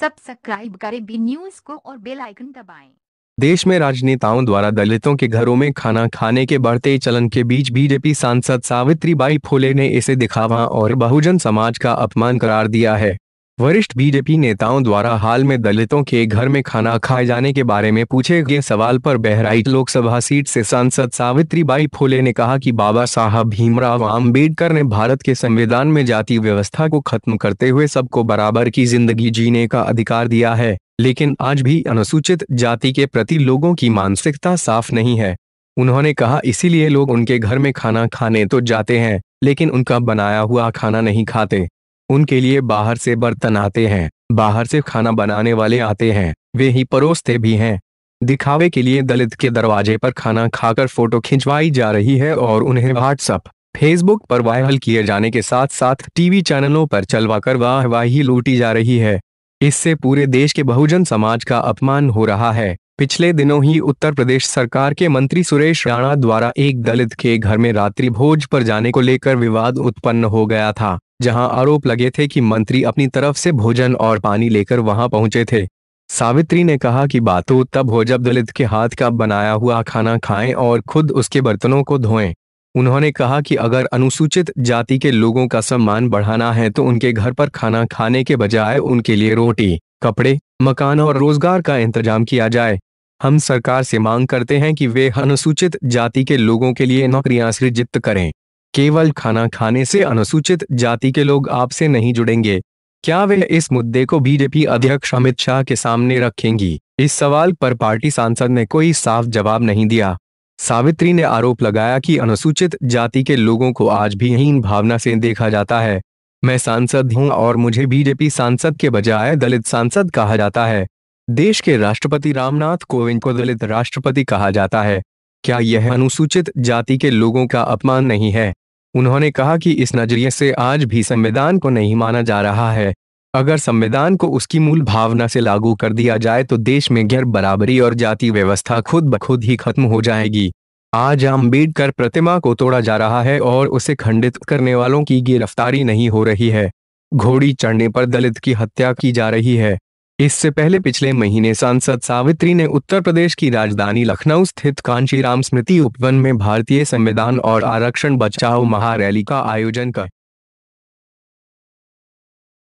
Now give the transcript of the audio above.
Subscribe करें B news को और बेल आइकन दबाएं। देश में राजनेताओं द्वारा दलितों के घरों में खाना खाने के बढ़ते चलन के बीच बीजेपी सांसद सावित्री बाई फुले ने इसे दिखावा और बहुजन समाज का अपमान करार दिया है वरिष्ठ बीजेपी नेताओं द्वारा हाल में दलितों के घर में खाना खाए जाने के बारे में पूछे गए सवाल पर बहराइच लोकसभा सीट से सांसद सावित्रीबाई फुले ने कहा कि बाबा साहब भीमराव आम्बेडकर ने भारत के संविधान में जाति व्यवस्था को खत्म करते हुए सबको बराबर की जिंदगी जीने का अधिकार दिया है लेकिन आज भी अनुसूचित जाति के प्रति लोगों की मानसिकता साफ नहीं है उन्होंने कहा इसीलिए लोग उनके घर में खाना खाने तो जाते हैं लेकिन उनका बनाया हुआ खाना नहीं खाते उनके लिए बाहर से बर्तन आते हैं बाहर से खाना बनाने वाले आते हैं वे ही परोसते भी हैं दिखावे के लिए दलित के दरवाजे पर खाना खाकर फोटो खिंचवाई जा रही है और उन्हें व्हाट्सअप फेसबुक पर वायरल किए जाने के साथ साथ टीवी चैनलों पर चलवाकर वाहवाही लूटी जा रही है इससे पूरे देश के बहुजन समाज का अपमान हो रहा है पिछले दिनों ही उत्तर प्रदेश सरकार के मंत्री सुरेश राणा द्वारा एक दलित के घर में रात्रि भोज पर जाने को लेकर विवाद उत्पन्न हो गया था जहां आरोप लगे थे कि मंत्री अपनी तरफ से भोजन और पानी लेकर वहां पहुंचे थे सावित्री ने कहा कि बातों तब हो जब दलित के हाथ का बनाया हुआ खाना खाएं और खुद उसके बर्तनों को धोएं उन्होंने कहा कि अगर अनुसूचित जाति के लोगों का सम्मान बढ़ाना है तो उनके घर पर खाना खाने के बजाय उनके लिए रोटी कपड़े मकान और रोजगार का इंतजाम किया जाए हम सरकार से मांग करते हैं कि वे अनुसूचित जाति के लोगों के लिए नौकरियां सृजित करें केवल खाना खाने से अनुसूचित जाति के लोग आपसे नहीं जुड़ेंगे क्या वे इस मुद्दे को बीजेपी अध्यक्ष अमित शाह के सामने रखेंगी इस सवाल पर पार्टी सांसद ने कोई साफ जवाब नहीं दिया सावित्री ने आरोप लगाया कि अनुसूचित जाति के लोगों को आज भी हीन भावना से देखा जाता है मैं सांसद हूं और मुझे बीजेपी सांसद के बजाय दलित सांसद कहा जाता है देश के राष्ट्रपति रामनाथ कोविंद को दलित राष्ट्रपति कहा जाता है क्या यह अनुसूचित जाति के लोगों का अपमान नहीं है उन्होंने कहा कि इस नजरिए से आज भी संविधान को नहीं माना जा रहा है अगर संविधान को उसकी मूल भावना से लागू कर दिया जाए तो देश में गैर बराबरी और जाति व्यवस्था खुद ब खुद ही खत्म हो जाएगी आज अम्बेडकर प्रतिमा को तोड़ा जा रहा है और उसे खंडित करने वालों की गिरफ्तारी नहीं हो रही है घोड़ी चढ़ने पर दलित की हत्या की जा रही है इससे पहले पिछले महीने सांसद सावित्री ने उत्तर प्रदेश की राजधानी लखनऊ स्थित कांशीराम स्मृति उपवन में भारतीय संविधान और आरक्षण बचाओ महारैली का आयोजन कर